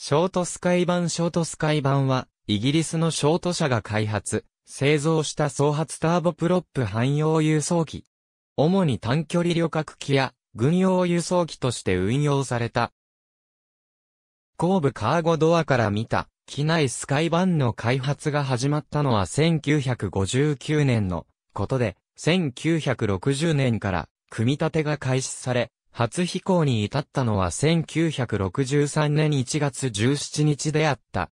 ショートスカイ版ショートスカイ版は、イギリスのショート社が開発、製造した総発ターボプロップ汎用輸送機。主に短距離旅客機や軍用輸送機として運用された。後部カーゴドアから見た、機内スカイバンの開発が始まったのは1959年のことで、1960年から組み立てが開始され、初飛行に至ったのは1963年1月17日であった。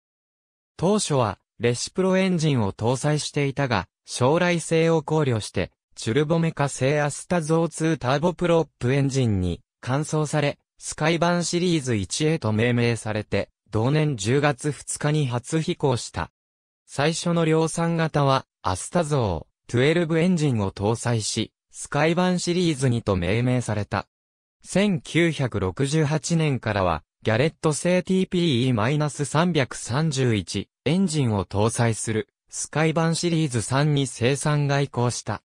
当初は、レシプロエンジンを搭載していたが、将来性を考慮して、チュルボメ化製アスタゾー2ターボプロップエンジンに、換装され、スカイバンシリーズ1へと命名されて、同年10月2日に初飛行した。最初の量産型は、アスタゾー12エンジンを搭載し、スカイバンシリーズにと命名された。1968年からは、ギャレット製 TPE-331 エンジンを搭載するスカイバンシリーズ3に生産が移行した。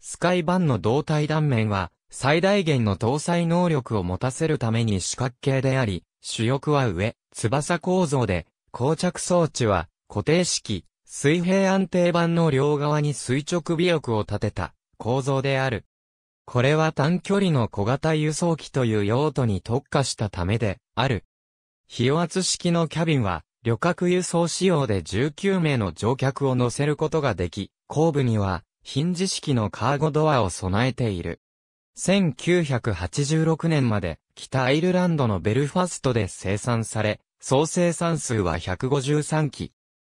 スカイバンの胴体断面は最大限の搭載能力を持たせるために四角形であり、主翼は上、翼構造で、膠着装置は固定式、水平安定板の両側に垂直尾翼を立てた構造である。これは短距離の小型輸送機という用途に特化したためである。非圧式のキャビンは、旅客輸送仕様で19名の乗客を乗せることができ、後部には、ヒンジ式のカーゴドアを備えている。1986年まで北アイルランドのベルファストで生産され、総生産数は153機。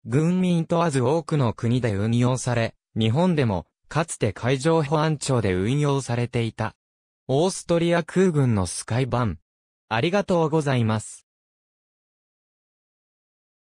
軍民問わず多くの国で運用され、日本でもかつて海上保安庁で運用されていた。オーストリア空軍のスカイバン。ありがとうございます。